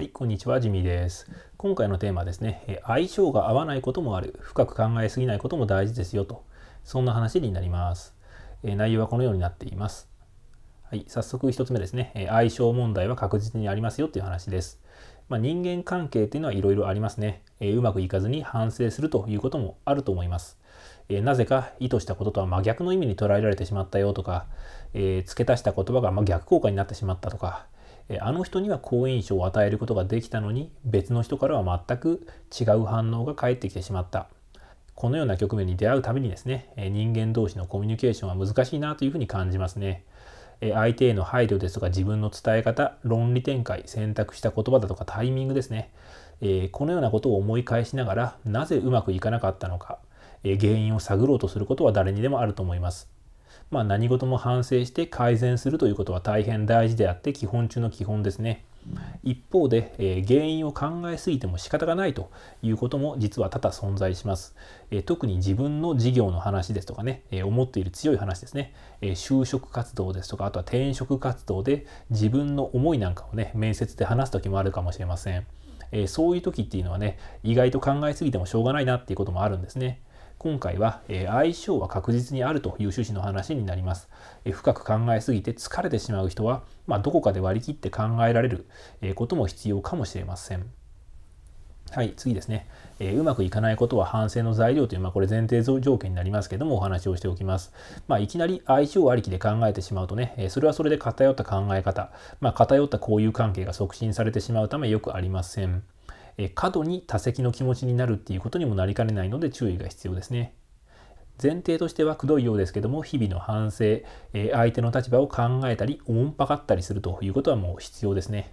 はい、こんにちは、ジミーです。今回のテーマですね、相性が合わないこともある、深く考えすぎないことも大事ですよと、そんな話になります。内容はこのようになっています。はい、早速1つ目ですね、相性問題は確実にありますよという話です。まあ、人間関係っていうのはいろいろありますね。うまくいかずに反省するということもあると思います。なぜか意図したこととは真逆の意味に捉えられてしまったよとか、付け足した言葉が逆効果になってしまったとか、あの人には好印象を与えることができたのに別の人からは全く違う反応が返ってきてしまったこのような局面に出会うためにですね人間同士のコミュニケーションは難しいなというふうに感じますね相手への配慮ですとか自分の伝え方論理展開選択した言葉だとかタイミングですねこのようなことを思い返しながらなぜうまくいかなかったのか原因を探ろうとすることは誰にでもあると思いますまあ、何事も反省して改善するということは大変大事であって基本中の基本ですね。一方で、えー、原因を考えすぎても仕方がないということも実は多々存在します、えー、特に自分の事業の話ですとかね、えー、思っている強い話ですね、え就職活動ですとかあとは転職活動で自分の思いなんかをね面接で話す時もあるかもしれません、えそういう時っていうのはね意外と考えすぎてもしょうがないなっていうこともあるんですね今回は、え相性は確実にあるという趣旨の話になります。え深く考えすぎて疲れてしまう人は、まあ、どこかで割り切って考えられる、えことも必要かもしれません。はい、次ですね、えー、うまくいかないことは反省の材料という、まあ、これ前提条件になりますけども、お話をしておきます。まあ、いきなり相性ありきで考えてしまうとね、えそれはそれで偏った考え方、まあ、偏った交友関係が促進されてしまうためよくありません。過度に多責の気持ちになるっていうことにもなりかねないので注意が必要ですね。前提としてはくどいようですけども日々の反省、え相手の立場を考えたりおんぱかったりするということはもう必要ですね。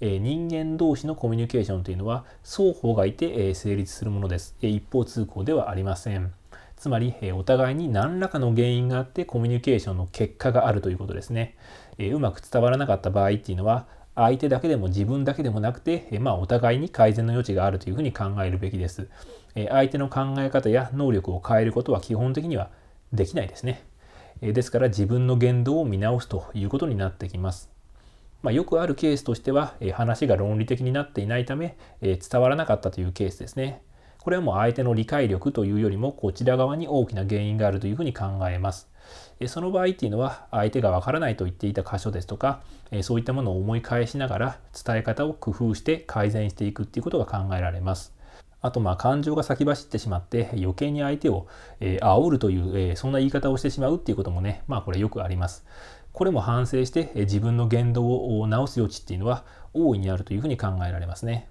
え人間同士のコミュニケーションというのは双方がいて、え成立するものです、え一方通行ではありません。つまり、えお互いに何らかの原因があってコミュニケーションの結果があるということですね。えうまく伝わらなかった場合っていうのは相手だけでも自分だけでもなくて、えまあ、お互いに改善の余地があるというふうに考えるべきです。え相手の考え方や能力を変えることは基本的にはできないですね。えですから自分の言動を見直すということになってきます。まあ、よくあるケースとしては、え話が論理的になっていないため、え伝わらなかったというケースですね。これはもう相手の理解力というよりもこちら側に大きな原因があるというふうに考えます。その場合っていうのは相手がわからないと言っていた箇所ですとかそういったものを思い返しながら伝え方を工夫して改善していくっていうことが考えられます。あとまあ感情が先走ってしまって余計に相手を煽るというそんな言い方をしてしまうっていうこともねまあこれよくあります。これも反省して自分の言動を直す余地っていうのは大いにあるというふうに考えられますね。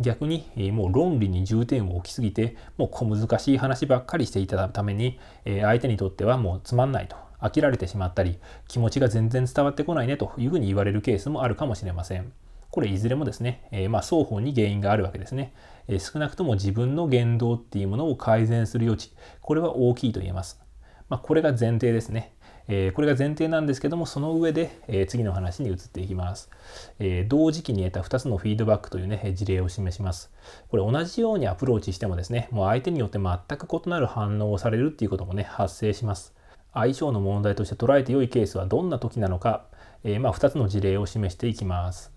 逆に、えもう論理に重点を置きすぎてもう小難しい話ばっかりしていただくために、え相手にとってはもうつまんないと飽きられてしまったり気持ちが全然伝わってこないねというふうに言われるケースもあるかもしれません。これいずれもですね、えー、まあ、双方に原因があるわけですね、え少なくとも自分の言動っていうものを改善する余地これは大きいと言えます。まあ、これが前提ですね。えー、これが前提なんですけどもその上で、えー、次の話に移っていきます、えー、同時期に得た2つのフィードバックというね事例を示しますこれ同じようにアプローチしてもですねもう相手によって全く異なる反応をされるっていうこともね発生します相性の問題として捉えて良いケースはどんな時なのか、えまあ、2つの事例を示していきます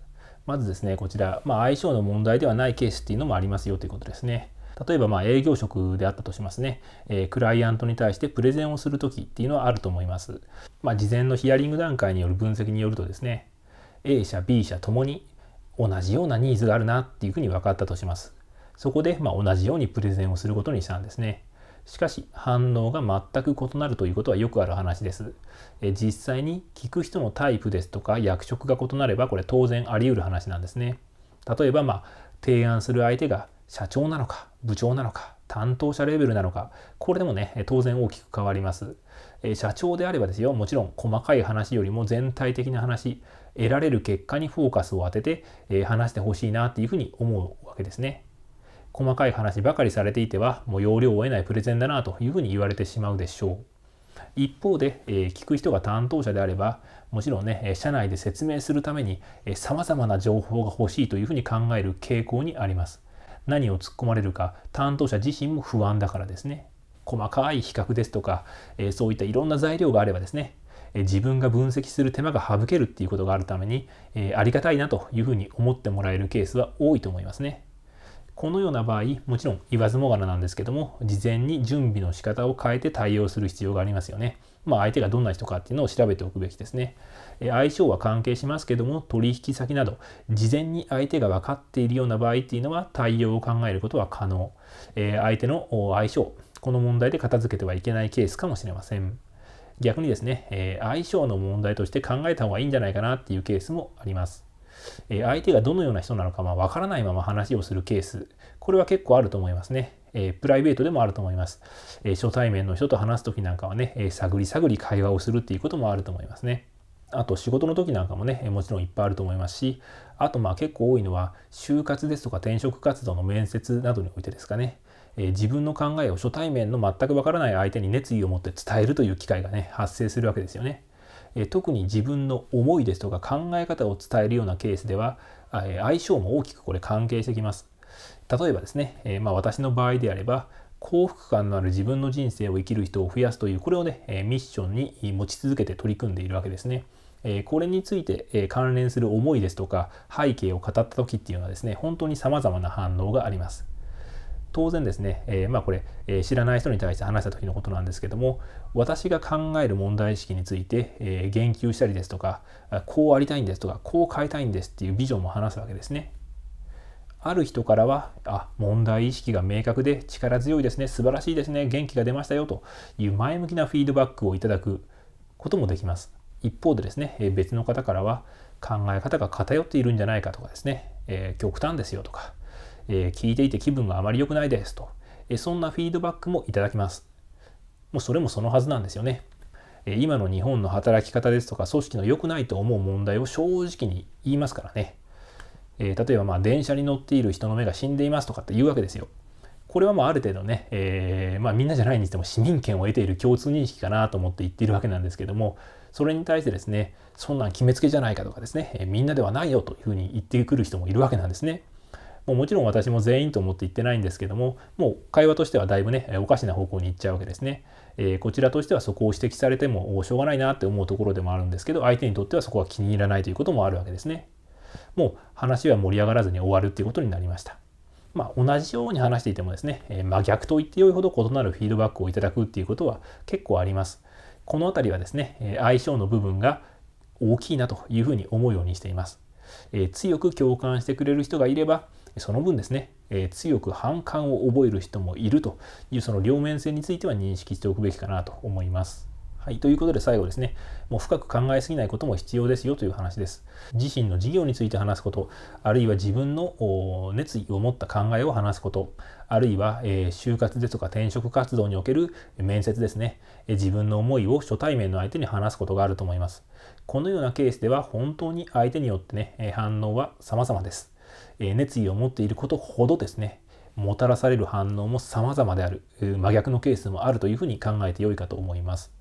まずですねこちら、まあ、相性の問題ではないケースっていうのもありますよということですね例えばまあ営業職であったとしますね、えー、クライアントに対してプレゼンをする時っていうのはあると思います。まあ、事前のヒアリング段階による分析によるとですね A 社 B 社ともに同じようなニーズがあるなっていうふうに分かったとします。そこでま同じようにプレゼンをすることにしたんですね。しかし反応が全く異なるということはよくある話です。え実際に聞く人のタイプですとか役職が異なればこれ当然あり得る話なんですね。例えばまあ提案する相手が社長なのか、部長なのか、担当者レベルなのか、これでもね、当然大きく変わります。社長であればですよ、もちろん細かい話よりも全体的な話、得られる結果にフォーカスを当てて、話してほしいなっていうふうに思うわけですね。細かい話ばかりされていては、もう要領を得ないプレゼンだなというふうに言われてしまうでしょう。一方で、聞く人が担当者であればもちろんね社内で説明するためにさまざまな情報が欲しいというふうに考える傾向にあります。何を突っ込まれるか担当者自身も不安だからですね細かい比較ですとか、えそういったいろんな材料があればですね、え自分が分析する手間が省けるっていうことがあるために、えありがたいなというふうに思ってもらえるケースは多いと思いますね。このような場合もちろん言わずもがななんですけども事前に準備の仕方を変えて対応する必要がありますよね。まあ、相手がどんな人かっていうのを調べておくべきですね。え相性は関係しますけども取引先など事前に相手が分かっているような場合っていうのは対応を考えることは可能、えー、相手の相性この問題で片付けてはいけないケースかもしれません逆にですね、えー、相性の問題として考えた方がいいんじゃないかなっていうケースもあります相手がどのような人なのかわからないまま話をするケースこれは結構あると思いますねえー、プライベートでもあると思います。えー、初対面の人と話す時なんかはね、えー、探り探り会話をするっていうこともあると思いますね。あと仕事の時なんかもね、もちろんいっぱいあると思いますし、あとまあ結構多いのは、就活ですとか転職活動の面接などにおいてですかね、え自分の考えを初対面の全くわからない相手に熱意を持って伝えるという機会がね、発生するわけですよね。え特に自分の思いですとか考え方を伝えるようなケースでは、え相性も大きくこれ関係してきます。例えばですね、えー、まあ、私の場合であれば幸福感のある自分の人生を生きる人を増やすというこれをね、えミッションに持ち続けて取り組んでいるわけですね。えこれについて、え関連する思いですとか背景を語った時っていうのはですね本当にさまざまな反応があります。当然ですね、えー、まあこれ、えー、知らない人に対して話した時のことなんですけども私が考える問題意識について、えー、言及したりですとかこうありたいんですとかこう変えたいんですっていうビジョンも話すわけですね。ある人からは、あ、問題意識が明確で力強いですね、素晴らしいですね、元気が出ましたよという前向きなフィードバックをいただくこともできます。一方でですね、別の方からは考え方が偏っているんじゃないかとかですね、えー、極端ですよとか、えー、聞いていて気分があまり良くないですと、えー、そんなフィードバックもいただきます。もうそれもそのはずなんですよね。今の日本の働き方ですとか組織の良くないと思う問題を正直に言いますからね。えー、例えばま電車に乗っている人の目が死んでいますとかって言うわけですよ。これはもうある程度ね、えー、まあ、みんなじゃないにしても市民権を得ている共通認識かなと思って言っているわけなんですけどもそれに対してですねそんなん決めつけじゃないかとかですね、えー、みんなではないよというふうに言ってくる人もいるわけなんですね。もうもちろん私も全員と思って言ってないんですけどももう会話としてはだいぶねおかしな方向に行っちゃうわけですね。えー、こちらとしてはそこを指摘されてもしょうがないなって思うところでもあるんですけど相手にとってはそこは気に入らないということもあるわけですね。もう話は盛り上がらずに終わるっていうことになりました。まあ、同じように話していてもですね、えー、真逆と言ってよいほど異なるフィードバックをいただくっていうことは結構あります。この辺りはですね、え相性の部分が大きいなというふうに思うようにしています。えー、強く共感してくれる人がいれば、その分ですね、えー、強く反感を覚える人もいるというその両面性については認識しておくべきかなと思います。はい、ということで最後ですね、もう深く考えすぎないことも必要ですよという話です。自身の事業について話すこと、あるいは自分の熱意を持った考えを話すこと、あるいは、えー、就活ですとか転職活動における面接ですね、え自分の思いを初対面の相手に話すことがあると思います。このようなケースでは本当に相手によってね、反応は様々です。え熱意を持っていることほどですね、もたらされる反応も様々である、真逆のケースもあるというふうに考えてよいかと思います。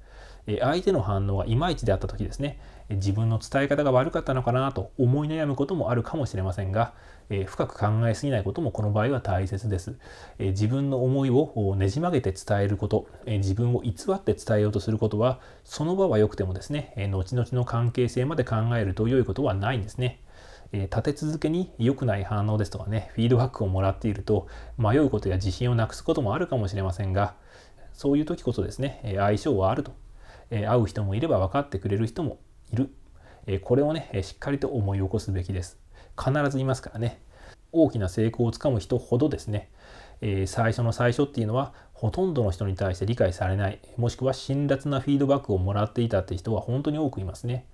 相手の反応がいまいちであった時ですね自分の伝え方が悪かったのかなと思い悩むこともあるかもしれませんが深く考えすぎないこともこの場合は大切です自分の思いをねじ曲げて伝えること自分を偽って伝えようとすることはその場は良くてもですね後々の関係性まで考えると良いことはないんですねえ立て続けに良くない反応ですとかねフィードバックをもらっていると迷うことや自信をなくすこともあるかもしれませんがそういう時こそですね相性はあるとえ会う人もいれば分かってくれる人もいる、えこれをね、えしっかりと思い起こすべきです。必ずいますからね。大きな成功をつかむ人ほどですね、えー、最初の最初っていうのはほとんどの人に対して理解されないもしくは辛辣なフィードバックをもらっていたって人は本当に多くいますね。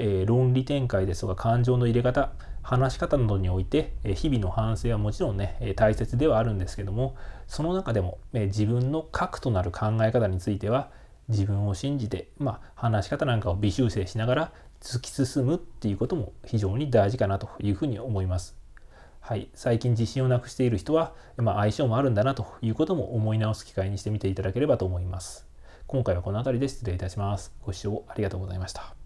えー、論理展開ですとか感情の入れ方話し方などにおいて、え日々の反省はもちろんね大切ではあるんですけどもその中でも、え自分の核となる考え方については自分を信じて、まあ、話し方なんかを微修正しながら突き進むっていうことも非常に大事かなというふうに思います。はい、最近自信をなくしている人は、まあ、相性もあるんだなということも思い直す機会にしてみていただければと思います。今回はこの辺りで失礼いたします。ご視聴ありがとうございました。